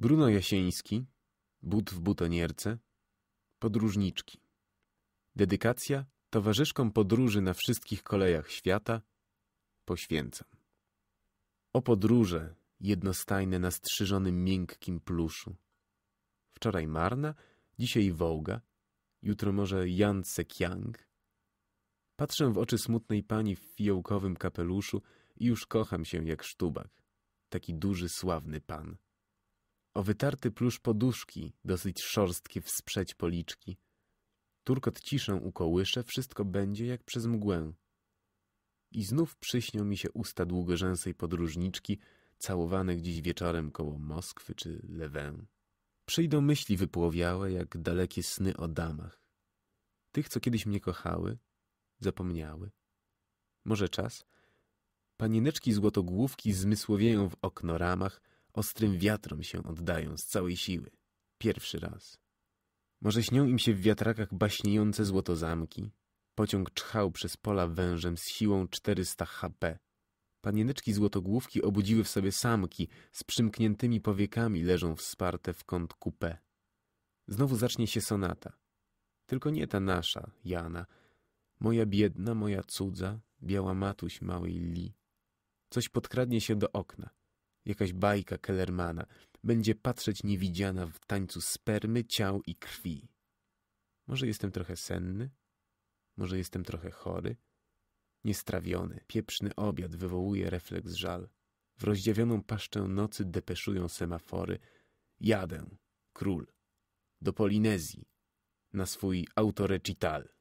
Bruno Jasieński, But w butonierce, Podróżniczki. Dedykacja towarzyszkom podróży na wszystkich kolejach świata poświęcam. O podróże jednostajne na strzyżonym miękkim pluszu. Wczoraj Marna, dzisiaj Wołga, jutro może Jan Sekiang. Patrzę w oczy smutnej pani w fiołkowym kapeluszu i już kocham się jak sztubak. Taki duży, sławny pan o wytarty plusz poduszki, dosyć szorstkie wsprzeć policzki. Turkot ciszę ukołysze, wszystko będzie jak przez mgłę. I znów przyśnią mi się usta długorzęsej podróżniczki, całowane gdzieś wieczorem koło Moskwy czy Lewę. Przyjdą myśli wypłowiałe, jak dalekie sny o damach. Tych, co kiedyś mnie kochały, zapomniały. Może czas? Panieneczki złotogłówki zmysłowieją w okno ramach, Ostrym wiatrom się oddają z całej siły. Pierwszy raz. Może śnią im się w wiatrakach baśniejące złotozamki? Pociąg czchał przez pola wężem z siłą 400 HP. Panieneczki złotogłówki obudziły w sobie samki, z przymkniętymi powiekami leżą wsparte w kąt kupę Znowu zacznie się sonata. Tylko nie ta nasza, Jana. Moja biedna, moja cudza, biała matuś małej Li. Coś podkradnie się do okna jakaś bajka Kellermana, będzie patrzeć niewidziana w tańcu spermy, ciał i krwi. Może jestem trochę senny? Może jestem trochę chory? Niestrawiony, pieprzny obiad wywołuje refleks żal. W rozdziawioną paszczę nocy depeszują semafory. Jadę, król, do Polinezji, na swój autorecital.